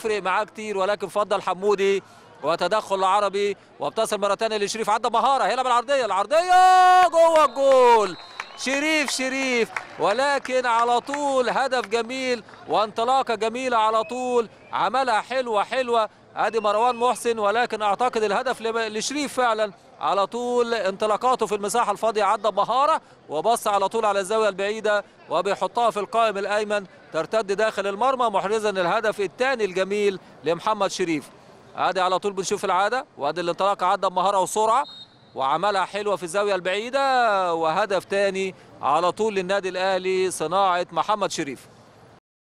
هتفرق معاه كتير ولكن فضل حمودي وتدخل عربي وابتصل مره ثانيه لشريف عدى مهاره هنا بالعرضيه العرضيه جوه الجول شريف شريف ولكن على طول هدف جميل وانطلاقه جميله على طول عملها حلوه حلوه ادي مروان محسن ولكن اعتقد الهدف لشريف فعلا على طول انطلاقاته في المساحه الفاضيه عدى بمهاره وبص على طول على الزاويه البعيده وبيحطها في القائم الايمن ترتد داخل المرمى محرزا الهدف الثاني الجميل لمحمد شريف ادي على طول بنشوف العاده وادي الانطلاقه عدى بمهاره وسرعه وعملها حلوة في الزاوية البعيدة وهدف تاني على طول للنادي الأهلي صناعة محمد شريف